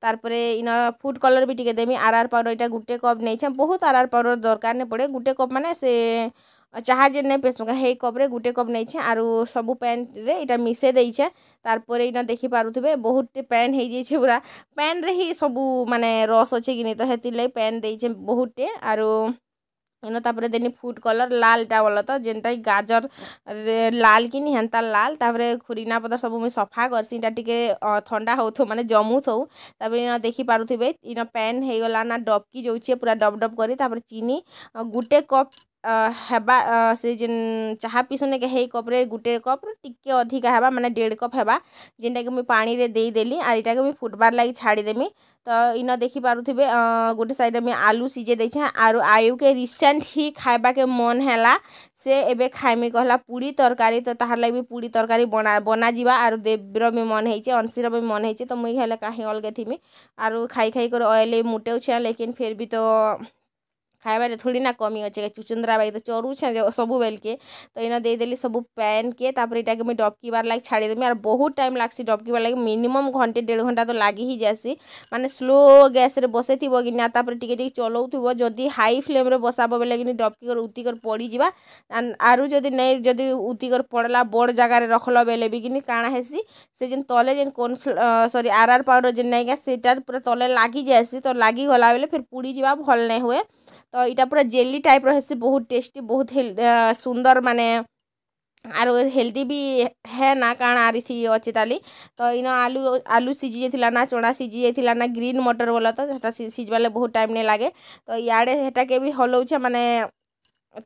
ତାର୍ପରେ ଇନ ଫୁଡ଼୍ କଲର୍ ବି ଟିକେ ଦେମି ଆର୍ ଆର୍ ପାଉଡ଼ର୍ ଇଟା ଗୁଟେ କପ୍ ନେଇଛେଁ ବହୁତ୍ ଆର୍ ଆର୍ ପାଉଡ଼ର୍ ଦରକାର୍ ନାଇଁ ପଡ଼େ ଗୁଟେ କପ୍ ମାନେ ସେ ଚାହା ଯେନ୍ ନାଇଁ ପେସୁଁ କାଏଁ ହେଇ କପ୍ରେ ଗୁଟେ କପ୍ ନେଇଛେଁ ଆରୁ ସବୁ ପାଏନ୍ରେ ଇଟା ମିଶେଇ ଦେଇଛେଁ ତାର୍ପରେ ଇନ ଦେଖିପାରୁଥିବେ ବହୁତ୍ଟେ ପାଏନ୍ ହେଇଯାଇଛେ ପୁରା ପାଏନ୍ରେ ହିଁ ସବୁ ମାନେ ରସ୍ ଅଛେ କି ନାଇଁ ତ ହେଥିର୍ଲାଗି ପାଏନ୍ ଦେଇଛେଁ ବହୁତ୍ଟେ ଆରୁ ଏନ ତାପରେ ଦେନି ଫୁଡ୍ କଲର୍ ଲାଲ୍ଟା ବୋଲ ତ ଯେନ୍ତାକି ଗାଜର ଲାଲ୍ କିନି ହେନ୍ତା ଲାଲ୍ ତାପରେ ଖୁରିନା ପତର ସବୁ ମୁଇଁ ସଫା କର୍ସି ଇଟା ଟିକେ ଥଣ୍ଡା ହଉଥଉ ମାନେ ଜମୁଥଉ ତାପରେ ଇନ ଦେଖିପାରୁଥିବେ ଇନ ପେନ୍ ହେଇଗଲା ନା ଡବ୍କି ଯାଉଛେ ପୁରା ଡବ୍ ଡବ୍ କରି ତାପରେ ଚିନି ଗୁଟେ କପ୍ ହେବା ସେ ଯେନ୍ ଚାହା ପିସୁନ୍କେ ହେଇ କପ୍ରେ ଗୁଟେ କପ୍ ଟିକେ ଅଧିକା ହେବା ମାନେ ଦେଢ଼୍ କପ୍ ହେବା ଯେନ୍ଟାକି ମୁଇଁ ପାଣିରେ ଦେଇଦେଲି ଆର୍ ଇଟାକେ ମୁଇଁ ଫୁଟ୍ବାର୍ ଲାଗି ଛାଡ଼ିଦେମି ତ ଇନ ଦେଖିପାରୁଥିବେ ଗୋଟେ ସାଇଡ଼୍ରେ ମୁଇଁ ଆଲୁ ସିଝେଇ ଦେଇଛେଁ ଆରୁ ଆୟୁକେ ରିସେଣ୍ଟ୍ ହିଁ ଖାଇବାକେ ମନ୍ ହେଲା ସେ ଏବେ ଖାଇମି କହଲା ପୁଡ଼ି ତରକାରୀ ତ ତାହାର୍ ଲାଗି ବି ପୁଡ଼ି ତରକାରୀ ବନା ବନାଯିବା ଆରୁ ଦେବ୍ର ବି ମନ୍ ହେଇଛେ ଅଂଶୀର ବି ମନ୍ ହେଇଛେ ତ ମୁଇଁ ହେଲେ କାହିଁ ଅଲ୍ଗା ଥିମି ଆରୁ ଖାଇ ଖାଇକରି ଅଏଲି ମୁଟଉଛେଁ ଲେକିନ୍ ଫେର୍ ବି ତ ଖାଇବାରେ ଥୋଡ଼ି ନା କମି ଅଛେ ଚୁଚନ୍ଦ୍ରା ବାଇ ତ ଚରୁଛେଁ ସବୁବେଲ୍କେ ତ ଇନ ଦେଇଦେଲି ସବୁ ପ୍ୟାନ୍କେ ତାପରେ ଇଟାକେ ମୁଇଁ ଡବ୍କିବାର୍ ଲାଗି ଛାଡ଼ିଦେମି ଆର୍ ବହୁତ୍ ଟାଇମ୍ ଲାଗ୍ସି ଡବ୍କିବାର୍ ଲାଗି ମିନିମମ୍ ଘଣ୍ଟେ ଦେଢ଼ ଘଣ୍ଟା ତ ଲାଗି ହିଁ ଯାଏସି ମାନେ ସ୍ଲୋ ଗ୍ୟାସ୍ରେ ବସେଇଥିବ କି ନା ତାପରେ ଟିକେ ଟିକେ ଚଲଉଥିବ ଯଦି ହାଇ ଫ୍ଲେମ୍ରେ ବସାବ ବେଲେ କିନି ଡବ୍କିକରି ଉତିକରି ପଡ଼ିଯିବା ଆରୁ ଯଦି ନାଇଁ ଯଦି ଉତିକରି ପଡ଼୍ଲା ବଡ଼୍ ଜାଗାରେ ରଖ୍ଲ ବେଲେ ବି କିନି କାଣା ହେସି ସେ ଯେନ୍ ତଲେ ଯେନ୍ କର୍ଣ୍ଣ ସରି ଆର୍ ଆର୍ ପାଉଡ଼ର୍ ଯେନ୍ ନାଇଁକା ସେଟାର୍ ପୁରା ତଲେ ଲାଗି ଯାଏସି ତ ଲାଗିଗଲା ବେଲେ ଫେର୍ ପୁଡ଼ିଯିବା ଭଲ୍ ନାଇଁ ହୁଏ ତ ଇଟା ପୁରା ଜେଲି ଟାଇପ୍ର ହେସି ବହୁତ ଟେଷ୍ଟି ବହୁତ ସୁନ୍ଦର ମାନେ ଆରୁ ହେଲ୍ଦି ବି ହେ ନା କାଣା ଆରି ସି ଅଛେ ତାଲି ତ ଇନ ଆଲୁ ଆଲୁ ସିଝି ଯାଇଥିଲା ନା ଚଣା ସିଝି ଯାଇଥିଲା ନା ଗ୍ରୀନ୍ ମଟର ବୋଲ ତ ସେଟା ସିଝବାର୍ ଲାଗି ବହୁତ ଟାଇମ୍ ନାଇଁ ଲାଗେ ତ ଇଆଡ଼େ ହେଟାକେ ବି ହଲଉଛେ ମାନେ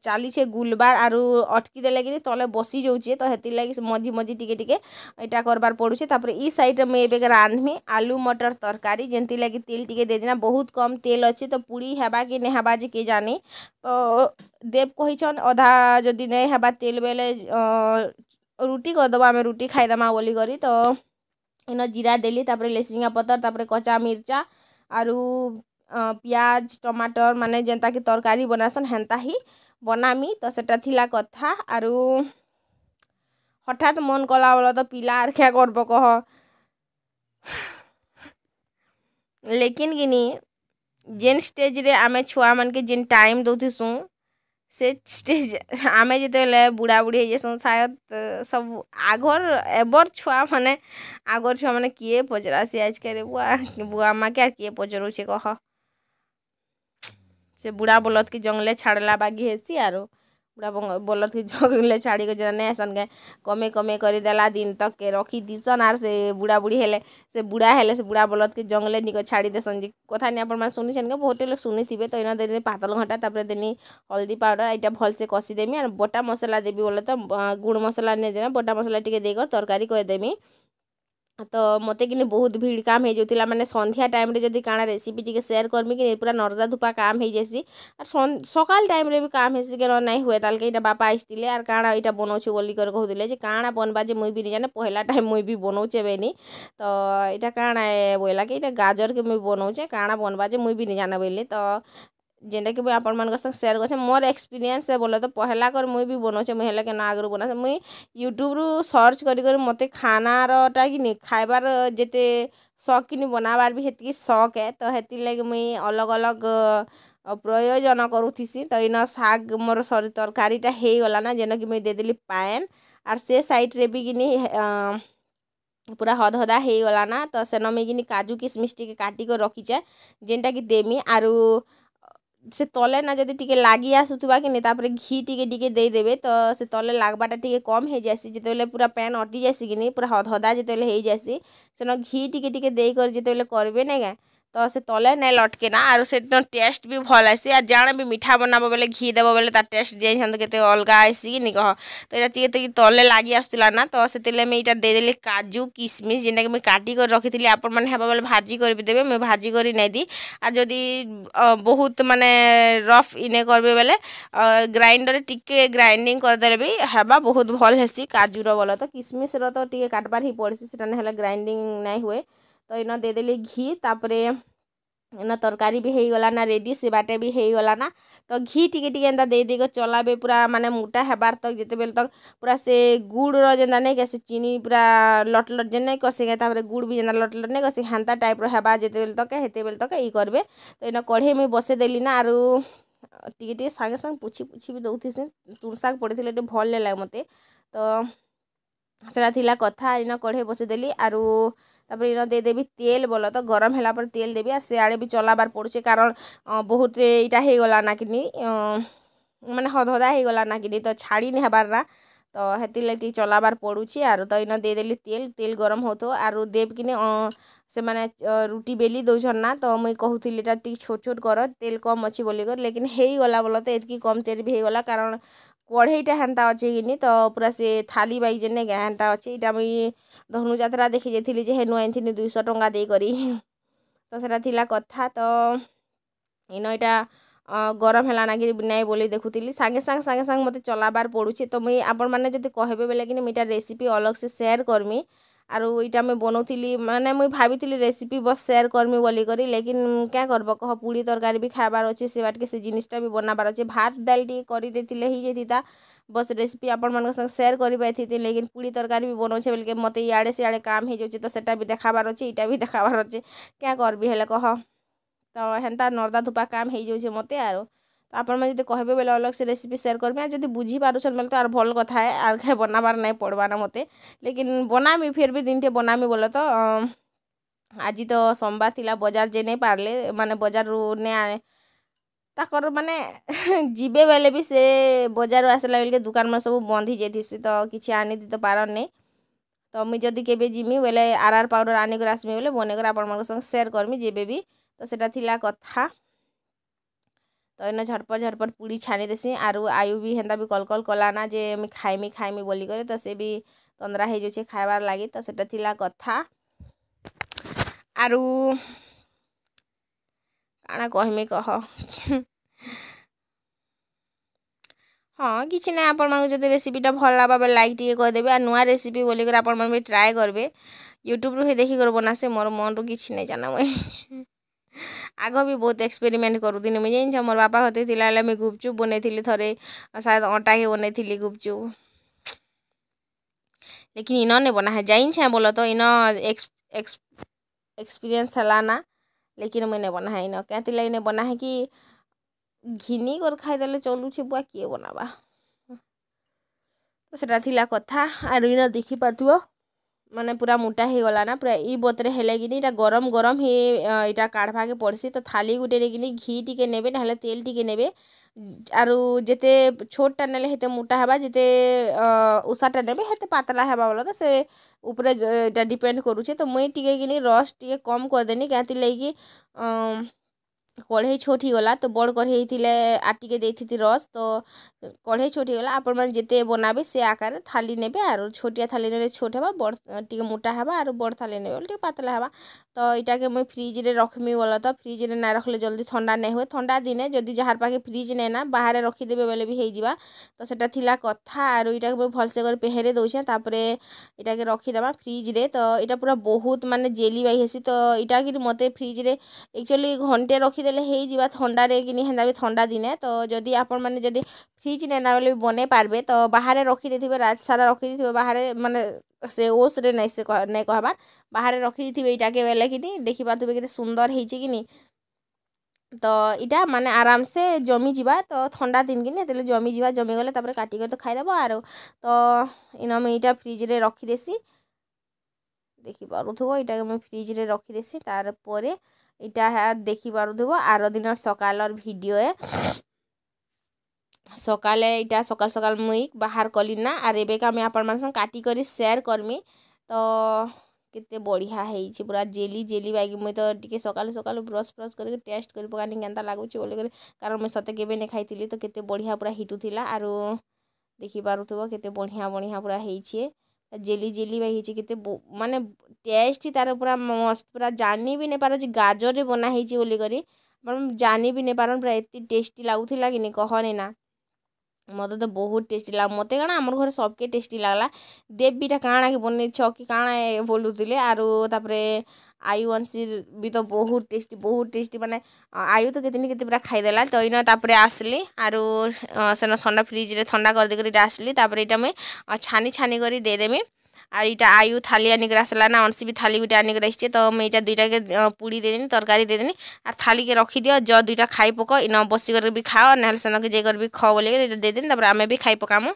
ଚାଲିଛେ ଗୁଲ୍ବାର୍ ଆରୁ ଅଟ୍କି ଦେଲେ କିନି ତଲେ ବସି ଯାଉଛେ ତ ହେଥିର୍ ଲାଗି ମଝି ମଝି ଟିକେ ଟିକେ ଇଟା କର୍ବାର୍ ପଡ଼ୁଛେ ତାପରେ ଇ ସାଇଡ଼୍ରେ ମୁଇଁ ଏବେ ରାନ୍ଧ୍ମି ଆଲୁ ମଟର୍ ତରକାରୀ ଯେନ୍ଥିର୍ ଲାଗି ତେଲ୍ ଟିକେ ଦେଇଦେନା ବହୁତ୍ କମ୍ ତେଲ୍ ଅଛି ତ ପୁଡ଼ି ହେବା କି ନାଇଁ ହେବା ଯେ କେଜାନି ତ ଦେବ୍ କହିଛନ୍ ଅଧା ଯଦି ନାଇଁ ହେବା ତେଲ୍ ବେଲେ ରୁଟି କରିଦେବା ଆମେ ରୁଟି ଖାଇଦେମା ବୋଲିକରି ତ ଇନ ଜିରା ଦେଲି ତାପରେ ଲେସିଙ୍ଗା ପତର୍ ତାପରେ କଞ୍ଚା ମିର୍ଚା ଆରୁ ପିଆଜ୍ ଟମାଟର୍ ମାନେ ଯେନ୍ତାକି ତରକାରୀ ବନାସନ୍ ହେନ୍ତା ହିଁ ବନାମି ତ ସେଟା ଥିଲା କଥା ଆରୁ ହଠାତ୍ ମନ୍ କଲା ବେଳ ତ ପିଲା ଆର୍ ଖିଆ କର୍ବ କହ ଲେକିନ୍ କିନି ଯେନ୍ ଷ୍ଟେଜ୍ରେ ଆମେ ଛୁଆମାନ୍କେ ଯେନ୍ ଟାଇମ୍ ଦଉଥିସୁଁ ସେ ଷ୍ଟେଜ୍ ଆମେ ଯେତେବେଲେ ବୁଢ଼ାବୁଢ଼ୀ ହେଇଯାଇସୁଁ ସାୟଦ ସବୁ ଆଗର୍ ଏବର୍ ଛୁଆମାନେ ଆଗର୍ ଛୁଆମାନେ କିଏ ପଚରାସି ଆଜିକାଲି ବୁଆ ବୁଆ ମାଆକେ ଆର୍ କିଏ ପଚରଉଛେ କହ ସେ ବୁଢ଼ା ବଲଦ୍କେ ଜଙ୍ଗଲେ ଛାଡ଼୍ଲା ବାଗି ହେସି ଆରୁ ବୁଢ଼ା ବଲଦ୍କେ ଜଙ୍ଗଲେ ଛାଡ଼ିକି ଜଣେ କେ କମେଇ କମେଇ କରିଦେଲା ଦିନ୍ ତକ୍କେ ରଖି ଦିସନ୍ ଆର୍ ସେ ବୁଢ଼ା ବୁଢ଼ୀ ହେଲେ ସେ ବୁଢ଼ା ହେଲେ ସେ ବୁଢ଼ା ବଲଦ୍କେ ଜଙ୍ଗଲେ ନିକ ଛାଡ଼ି ଦେସନ୍ ଯେ କଥା ନି ଆପଣମାନେ ଶୁନିଛନ୍ କେ ବହୁତଟେ ଲୋକ୍ ଶୁଣିଥିବେ ତ ଇନ ଦେଲି ପାତଲ ଘଣ୍ଟା ତାପରେ ଦେନି ହଳଦୀ ପାଉଡ଼ର୍ ଏଇଟା ଭଲ୍ସେ କଷିଦେମି ଆର୍ ବଟା ମସଲା ଦେବି ବୋଲେ ତ ଗୁଣ୍ ମସଲା ନେଇ ଦେଲେ ବଟା ମସଲା ଟିକେ ଦେଇକରି ତରକାରୀ କରିଦେମି ତ ମୋତେ କିନି ବହୁତ ଭିଡ଼ କାମ୍ ହେଇଯାଉଥିଲା ମାନେ ସନ୍ଧ୍ୟା ଟାଇମ୍ରେ ଯଦି କାଣା ରେସିପି ଟିକେ ସେୟାର୍ କର୍ମି କି ପୁରା ନର୍ଦା ଧୂପା କାମ୍ ହେଇଯାଏସି ଆର୍ ସକାଳ ଟାଇମ୍ରେ ବି କାମ୍ ହେସି କେନ ନାଇଁ ହୁଏ ତାଲ୍କେ ଏଇଟା ବାପା ଆସିଥିଲେ ଆର୍ କାଣା ଏଇଟା ବନଉଛୁ ବୋଲିକରି କହୁଥିଲେ ଯେ କାଣା ବନବା ଯେ ମୁଇଁ ବି ନି ଜାନେ ପହିଲା ଟାଇମ୍ ମୁଇଁ ବି ବନଉଛେ ବେନି ତ ଏଇଟା କାଣା ବୋଇଲା କି ଏଇଟା ଗାଜର୍କେ ମୁଇଁ ବନଉଛେ କାଣା ବନବା ଯେ ମୁଇଁ ବି ନି ଜାନେ ବୋଇଲି ତ ଯେନ୍ଟାକି ମୁଇଁ ଆପଣମାନଙ୍କ ସାଙ୍ଗେ ସେୟାର୍ କରୁଛେଁ ମୋର ଏକ୍ସପିରିଏନ୍ସ ବୋଲେ ତ ପହେଲା କରି ମୁଇଁ ବି ବନଉଛେଁ ମୁଇଁ ହେଲେ କେନା ଆଗରୁ ବନାସି ମୁଇଁ ୟୁଟ୍ୟୁବ୍ରୁ ସର୍ଚ୍ଚ କରି କରି ମୋତେ ଖାନାରଟା କିନି ଖାଇବାର ଯେତେ ସଉକ୍ କିନି ବନାବାର୍ ବି ହେତ୍କି ସଉକ୍ ଏ ତ ହେଥିର୍ଲାଗି ମୁଇଁ ଅଲଗ୍ ଅଲଗ୍ ପ୍ରୟୋଜନ କରୁଥିସି ତ ଇନ ଶାଗ୍ ମୋର ସରି ତରକାରୀଟା ହେଇଗଲାନା ଯେନକି ମୁଇଁ ଦେଇଦେଲି ପାଏନ୍ ଆର୍ ସେ ସାଇଡ଼୍ରେ ବି କିନି ପୁରା ହଦ୍ହଦା ହେଇଗଲାନା ତ ସେନ ମୁଇଁ କିନି କାଜୁ କିସ୍ମିସ୍ ଟିକେ କାଟିକରି ରଖିଛେଁ ଯେନ୍ଟାକି ଦେମି ଆରୁ से तले ना जब टे लगी आसूबा कि नहीं घी टी टे देदेवे तो से तले लगवाटा टी कम हो जाए जो पूरा पैन अटी जासी कि पूरा हदहदा जो जासी सेन घी टी टे देकर जो करेंगे ତ ସେ ତଲେ ନାଇଁ ଲଟକେନା ଆରୁ ସେଦିନ ଟେଷ୍ଟ ବି ଭଲ୍ ଆସି ଆର୍ ଜାଣା ବି ମିଠା ବନାବ ବେଲେ ଘି ଦେବ ବେଲେ ତାର୍ ଟେଷ୍ଟ ଯାଇଥାନ୍ତା କେତେ ଅଲଗା ଆସି କି ନି କହ ତ ଏଇଟା ଟିକେ ଟିକେ ତଲେ ଲାଗି ଆସୁଥିଲା ନା ତ ସେଥିଲାଗି ମୁଇଁ ଏଇଟା ଦେଇଦେଲି କାଜୁ କିସମିସ୍ ଯେନ୍ଟାକି ମୁଇଁ କାଟିକରି ରଖିଥିଲି ଆପଣମାନେ ହେବା ବେଲେ ଭାଜି କରିବି ଦେବେ ମୁଇଁ ଭାଜି କରି ନାଇଁ ଦି ଆର୍ ଯଦି ବହୁତ ମାନେ ରଫ୍ ଇନେ କରିବେ ବେଲେ ଗ୍ରାଇଣ୍ଡର୍ରେ ଟିକେ ଗ୍ରାଇଣ୍ଡିଂ କରିଦେଲେ ବି ହେବା ବହୁତ ଭଲ୍ ହେସି କାଜୁର ବଲ ତ କିସମିସ୍ର ତ ଟିକେ କାଟବାର୍ ହିଁ ପଡ଼୍ସି ସେଟା ନାଇଁ ହେଲେ ଗ୍ରାଇଣ୍ଡିଂ ନାଇଁ ହୁଏ ତ ଇନ ଦେଇଦେଲି ଘି ତାପରେ ଇନ ତରକାରୀ ବି ହେଇଗଲା ନା ରେଡ଼ି ସେ ବାଟେ ବି ହେଇଗଲା ନା ତ ଘି ଟିକେ ଟିକେ ଏନ୍ତା ଦେଇ ଦେଇକି ଚଲାବେ ପୁରା ମାନେ ମୋଟା ହେବାର୍ ତକ୍ ଯେତେବେଲେ ତକ୍ ପୁରା ସେ ଗୁଡ଼୍ର ଯେନ୍ତା ନାଇଁ କେ ସେ ଚିନି ପୁରା ଲଟ୍ ଲଟ୍ ଯେନ୍ ନାଇଁ କଷି ତାପରେ ଗୁଡ଼୍ ବି ଯେନ୍ତା ଲଟ୍ ଲଟ୍ ନାଇଁ କଷି ହେନ୍ତା ଟାଇପ୍ର ହେବା ଯେତେବେଲେ ତକେ ସେତେବେଲେ ତକେ ଇ କର୍ବେ ତ ଇନ କଢ଼େଇ ମୁଇଁ ବସେଇଦେଲି ନା ଆରୁ ଟିକେ ଟିକେ ସାଙ୍ଗେ ସାଙ୍ଗେ ପୁଛି ପୁଛି ବି ଦଉଥିସି ତୁନ୍ ଶାଗ୍ ପଡ଼ିଥିଲେ ଟିକେ ଭଲ୍ ନାଇଁ ଲାଗେ ମୋତେ ତ ସେଟା ଥିଲା କଥା ଇନ କଢ଼େଇ ବସେଇଦେଲି ଆରୁ ତାପରେ ଇନ ଦେଇଦେବି ତେଲ୍ ବଲ ତ ଗରମ ହେଲା ପରେ ତେଲ୍ ଦେବି ଆର୍ ସେଆଡ଼େ ବି ଚଲାବାର୍ ପଡ଼ୁଛେ କାରଣ ବହୁତ୍ ଇଟା ହେଇଗଲା ନା କିନି ମାନେ ହଦହଦା ହେଇଗଲା ନା କିନି ତ ଛାଡ଼ି ନି ହେବାର୍ ନା ତ ହେଥିର୍ଲାଗି ଟିକେ ଚଲାବାର୍ ପଡ଼ୁଛେ ଆରୁ ତ ଇନ ଦେଇଦେଲି ତେଲ୍ ତେଲ୍ ଗରମ ହଉଥିବ ଆରୁ ଦେବ୍କିନି ସେମାନେ ରୁଟି ବେଲି ଦଉଛନ୍ ନା ତ ମୁଇଁ କହୁଥିଲି ଇଟା ଟିକେ ଛୋଟ୍ ଛୋଟ୍ କର ତେଲ୍ କମ୍ ଅଛି ବୋଲିକରି ଲେକିନ୍ ହେଇଗଲା ବଲ ତ ଏତ୍କି କମ୍ ତେଲ୍ ବି ହେଇଗଲା କାରଣ কড়াইটা হেন্তা অছে কিনি তো পুরা সে থালি বাই জেনে হেন্তা অছে এটা আমি ধনুযাত্রা দেখি যাইলি যে হেনু আইনি দুইশো টঙ্কা দিয়ে করি তো সেটা লা কথা তো ইন এটা গরম হেলা কি নাই বলে দেখুলি সাগে সাং সাগে সাং মতো চলাবার পড়ুছে তো মুই আপন মানে যদি কহবে বেলে কিনি এটা রেসিপি অলগ সে সেয়ার করমি ଆରୁ ଇଟା ମୁଇଁ ବନଉଥିଲି ମାନେ ମୁଇଁ ଭାବିଥିଲି ରେସିପି ବସ୍ ସେୟାର୍ କର୍ମି ବୋଲିକରି ଲେକିନ୍ କାଁ କର୍ବ କହ ପୁଡ଼ି ତରକାରୀ ବି ଖାଇବାର୍ ଅଛେ ସେ ବାଟକେ ସେ ଜିନିଷ୍ଟା ବି ବନାବାର୍ ଅଛେ ଭାତ୍ ଡାଲ୍ ଟିକେ କରିଦେଇଥିଲେ ହେଇଯାଇଥିତା ବସ୍ ରେସିପି ଆପଣମାନଙ୍କ ସାଙ୍ଗେ ସେୟାର୍ କରିପାରିଥିତି ଲେକିନ୍ ପୁଡ଼ି ତରକାରୀ ବି ବନଉଛେ ବେଲ୍କେ ମୋତେ ଇଆଡ଼େ ସିଆଡ଼େ କାମ୍ ହେଇଯାଉଛେ ତ ସେଟା ବି ଦେଖାବାର୍ ଅଛେ ଇଟା ବି ଦେଖାବାର୍ ଅଛେ କାଁ କର୍ବି ହେଲେ କହ ତ ହେନ୍ତା ନର୍ଦା ଧୂପା କାମ୍ ହେଇଯାଉଛେ ମୋତେ ଆରୁ ତ ଆପଣମାନେ ଯଦି କହିବେ ବୋଲେ ଅଲଗା ସେ ରେସିପି ସେୟାର କରିବି ଆଉ ଯଦି ବୁଝିପାରୁଛନ୍ ବୋଲେ ତ ଆର୍ ଭଲ୍ କଥା ଏ ଆର୍ କାଇଁ ବନାବାର୍ ନାଇଁ ପଡ଼୍ବାନା ମୋତେ ଲେକିନ୍ ବନାମି ଫିର୍ ବି ଦିନଟେ ବନାମି ବୋଲେ ତ ଆଜି ତ ସୋମବାର ଥିଲା ବଜାର ଯେ ନେଇ ପାରଲେ ମାନେ ବଜାରରୁ ନେ ତାଙ୍କର ମାନେ ଯିବେ ବେଲେ ବି ସେ ବଜାରରୁ ଆସିଲା ବେଲକେ ଦୁକାନମାନେ ସବୁ ବନ୍ଦ ହେଇଯାଇଥିସି ତ କିଛି ଆନିଥି ତ ପାରନ୍ ନାଇଁ ତ ମୁଇଁ ଯଦି କେବେ ଯିମି ବୋଲେ ଆର୍ ଆର୍ ପାଉଡ଼ର୍ ଆନିକରି ଆସମି ବୋଲେ ବନେଇକରି ଆପଣମାନଙ୍କ ସାଙ୍ଗେ ସେୟାର କରମି ଯେବେ ବି ତ ସେଟା ଥିଲା କଥା ତ ଇନ ଝଟ୍ପଟ୍ ଝଟ୍ପଟ୍ ପୁଡ଼ି ଛାନି ଦେସିଁ ଆରୁ ଆୟୁ ବି ହେନ୍ତା ବି କଲ୍ କଲ୍ କଲାନା ଯେ ମୁଇଁ ଖାଇମି ଖାଇମି ବୋଲିକରି ତ ସେ ବି ତନ୍ଦ୍ରା ହେଇଯାଉଛେ ଖାଇବାର୍ ଲାଗି ତ ସେଟା ଥିଲା କଥା ଆରୁ କାଣା କହମି କହ ହଁ କିଛି ନାହିଁ ଆପଣମାନଙ୍କୁ ଯଦି ରେସିପିଟା ଭଲ ଲାଗ୍ବା ବେଲେ ଲାଇକ୍ ଟିକେ କରିଦେବେ ଆଉ ନୂଆ ରେସିପି ବୋଲିକରି ଆପଣମାନେ ବି ଟ୍ରାଏ କରିବେ ୟୁଟ୍ୟୁବ୍ରୁ ହିଁ ଦେଖିକରି ବନାସେ ମୋର ମନରୁ କିଛି ନାଇଁ ଜାନା ମୁଇଁ ଆଗ ବି ବହୁତ ଏକ୍ସପେରିମେଣ୍ଟ କରୁଥିଲି ମୁଇଁ ଜାଣିଛ ମୋର ବାପା ଘରେ ଥିଲା ହେଲେ ମୁଇଁ ଗୁପଚୁପ୍ ବନେଇଥିଲି ଥରେ ସାୟଦ ଅଟାକେ ବନେଇଥିଲି ଗୁପଚୁପ୍ ଲେକିନ୍ ଇନ ନେ ବନା ଜାଣିଛେଁ ବୋଲ ତ ଇନ ଏକ୍ସପିରିଏନ୍ସ ହେଲା ନା ଲେକିନ୍ ମୁଇଁ ନେ ବନା ଇନ କେଁଥିର୍ଲାଗି ନେ ବନା କି ଘିନି କରି ଖାଇଦେଲେ ଚଲୁଛେ ବୁଆ କିଏ ବନାବା ତ ସେଟା ଥିଲା କଥା ଆରୁ ଇନ ଦେଖିପାରୁଥିବ ମାନେ ପୁରା ମୋଟା ହେଇଗଲା ନା ପୁରା ଇ ବତରେ ହେଲେ କିନି ଇଟା ଗରମ ଗରମ ହିଁ ଇଟା କାଢ଼ବାକେ ପଡ଼୍ସି ତ ଥାଲି ଗୁଟେରେ କିନି ଘି ଟିକେ ନେବେ ନହେଲେ ତେଲ ଟିକେ ନେବେ ଆରୁ ଯେତେ ଛୋଟଟା ନେଲେ ହେତେ ମୋଟା ହେବା ଯେତେ ଉଷାଟା ନେବେ ହେତେ ପାତଲା ହେବା ବୋଲେ ତ ସେ ଉପରେ ଇଟା ଡିପେଣ୍ଡ କରୁଛେ ତ ମୁଇଁ ଟିକେ କିନି ରସ୍ ଟିକେ କମ୍ କରିଦେନି କାଁଥିର୍ ଲାଗିକି কড়াই ଛୋଟ ହେଇଗଲା ତ ବଡ଼ କଢ଼େଇ ଥିଲେ ଆର୍ ଟିକେ ଦେଇଥିତି ରସ୍ ତ କଢ଼େଇ ଛୋଟ ହେଇଗଲା ଆପଣମାନେ ଯେତେ ବନାବେ ସେ ଆକାରରେ ଥାଲି ନେବେ ଆରୁ ଛୋଟିଆ ଥାଲି ନେଲେ ଛୋଟ ହେବା ବଡ଼ ଟିକେ ମୋଟା ହେବା ଆରୁ ବଡ଼ ଥାଲି ନେବେ ବୋଲେ ଟିକେ ପାତଲା ହେବା তো এটাকে মুই ফ্রিজরে রখমি বলত তো ফ্রিজরে না রখলে জলদি থন্ডা নাই হুয়ে থন্ডা দিনে যদি যাহার পাখে ফ্রিজ নেই না বাহারে রখি দেবে বলে বি হয়ে যা তো সেটা লা কথা আর এটাকে মুই ভালসে করে পেহরে দৌছে তাপরে এটাকে রখি দেবা ফ্রিজরে তো এটা পুরা বহুত মানে জেলি বাই হেসি তো এটা কি মতে ফ্রিজরে একচুয়ালি ঘন্টে হয়ে যা থন্ডারে কিনি হেঁদাবি থন্ডা দিনে তো যদি আপন মানে যদি ଫ୍ରିଜ୍ ନାଇଁ ନା ବୋଲେ ବି ବନେଇ ପାରବେ ତ ବାହାରେ ରଖିଦେଇଥିବେ ରାତ୍ ସାରା ରଖିଦେଇଥିବେ ବାହାରେ ମାନେ ସେ ଓସ୍ରେ ନାଇଁ ସେ ନାଇଁ କହବାର୍ ବାହାରେ ରଖିଦେଇଥିବେ ଇଟାକେ ବେଲେ କିନି ଦେଖିପାରୁଥିବେ କେତେ ସୁନ୍ଦର ହେଇଛି କିନି ତ ଇଟା ମାନେ ଆରାମସେ ଜମିଯିବା ତ ଥଣ୍ଡା ଦିନକିନି ହେତେଲେ ଜମିଯିବା ଜମିଗଲେ ତାପରେ କାଟିକରି ତ ଖାଇଦେବ ଆରୁ ତ ଇନ ମୁଇଁ ଇଟା ଫ୍ରିଜ୍ରେ ରଖିଦେସି ଦେଖିପାରୁଥିବ ଇଟାକେ ମୁଇଁ ଫ୍ରିଜ୍ରେ ରଖିଦେସି ତାର୍ ପରେ ଇଟା ଦେଖିପାରୁଥିବ ଆର ଦିନ ସକାଲର ଭିଡ଼ିଓଏ ସକାଳେ ଇଟା ସକାଲ୍ ସକାଲ୍ ମୁଇଁ ବାହାର୍ କଲିନା ଆର୍ ଏବେକା ମୁଇଁ ଆପଣମାନେ ସାଙ୍ଗେ କାଟିକରି ସେୟାର୍ କର୍ମି ତ କେତେ ବଢ଼ିଆ ହେଇଛି ପୁରା ଜେଲି ଜେଲି ବାଇକି ମୁଇଁ ତ ଟିକେ ସକାଳୁ ସକାଳୁ ବ୍ରସ୍ ଫ୍ରସ୍ କରିକି ଟେଷ୍ଟ କରି ପକାନି କେନ୍ତା ଲାଗୁଛି ବୋଲିକରି କାରଣ ମୁଇଁ ସତେ କେବେ ନାଇଁ ଖାଇଥିଲି ତ କେତେ ବଢ଼ିଆ ପୁରା ହିଟୁଥିଲା ଆରୁ ଦେଖିପାରୁଥିବ କେତେ ବଢ଼ିଆ ବଢ଼ିଆ ପୁରା ହେଇଛି ଜେଲି ଜେଲି ବା ହେଇଛି କେତେ ମାନେ ଟେଷ୍ଟ ତାର ପୁରା ମସ୍ତ ପୁରା ଜାନି ବି ନାଇଁ ପାରୁଛି ଗାଜରରେ ବନା ହେଇଛି ବୋଲିକରି ଆପଣ ଜାନି ବି ନାଇଁ ପାରନ୍ ପୁରା ଏତେ ଟେଷ୍ଟି ଲାଗୁଥିଲା କି ନାଇଁ କହନି ନା ମୋତେ ତ ବହୁତ୍ ଟେଷ୍ଟି ଲାଗଲା ମୋତେ କାଣା ଆମର୍ ଘରେ ସବ୍କେ ଟେଷ୍ଟି ଲାଗ୍ଲା ଦେବ୍ ଇଟା କାଣା କି ବନେଇଛ କି କାଣା ଏ ବୋଲୁଥିଲେ ଆରୁ ତା'ପରେ ଆୟୁବଂଶୀ ବି ତ ବହୁତ୍ ଟେଷ୍ଟି ବହୁତ୍ ଟେଷ୍ଟି ମାନେ ଆୟୁ ତ କେତେନି କେତେ ପୁରା ଖାଇଦେଲା ତ ଇନ ତା'ପରେ ଆସ୍ଲି ଆରୁ ସେନ ଥଣ୍ଡା ଫ୍ରିଜ୍ରେ ଥଣ୍ଡା କରିଦେଇକରି ଇଟା ଆସ୍ଲି ତା'ପରେ ଇଟା ମୁଇଁ ଛାନି ଛାନି କରି ଦେଇଦେମି आर इटा आयु थाली आनिक ना अंशी भी थाली गोटे आनिक रही तो मुझे ये दुईटा के पुड़ी देदे तरकारी देदेन आर थाली के रखी दि ज दुईटा खाई पक इन बसिकर भी खाओ ना सेना के जे कर भी खाओ बोल देदेन तर आम भी खाई पकामु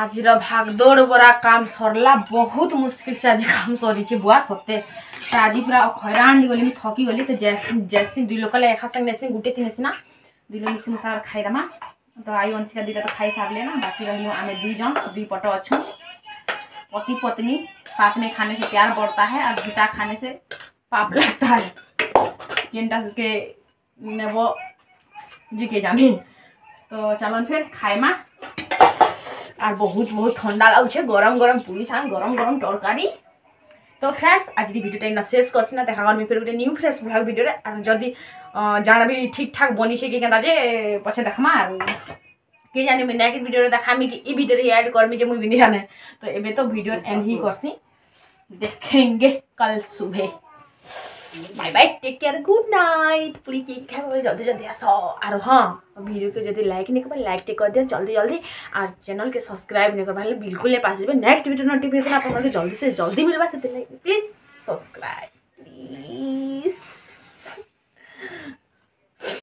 आज भागदौड़ बरा काम सरला बहुत मुश्किल से आज काम सरी बुआ सत्ते आज पूरा हैरान हो गली थकी गली तो जैसी जैसी दुई लोक एका सांगे नेसी गोटे थी नेसी ना दुई लोग मिसी मिसार खाई तो आई अंशिका दुटा तो खाई सारे ना बाकी रही आम दुई जन दुईपट अच्छा पति पत्नी साथ में खाने से प्यार बढ़ता है और घिटा खाने से पाप लगता है किनटा के नेब जी के जानी तो चलन फिर खाइमा আর বহুত বহুত ঠান্ডা লাগুছে গরম গরম পুরি সাং গরম গরম তরকারি তো ফ্রেন্ডস আজকে ভিডিওটা না শেষ করছি না দেখা করবি ফের গোটে নিউ ফ্রেশ ব্লগ ভিডিওরে আর যদি জানাবি ঠিকঠাক বনিছে কি কেনা যে পছে দেখমা আর कि जानी মুই নাকি ভিডিওরে দেখা আমি কি এই ভিডিওরে এড করমি যে মুই বিনিয়া নাই তো এবে তো ভিডিও এন্ড হি देखेंगे कल सुबह bye bye take care good night पूरी केक खाए जल्दी जल्दी आस और हाँ भिडियो के जब लाइक नहीं करवा लाइक टे कर दिया जल्दी जल्दी आर चैनल के सब्सक्राइब नहीं करवा बिल्कुल नहीं पास नेक्स्ट वीडियो नोटिफिकेशन आप जल्दी से जल्दी मिलवा से प्लीज सब्सक्राइब प्लीज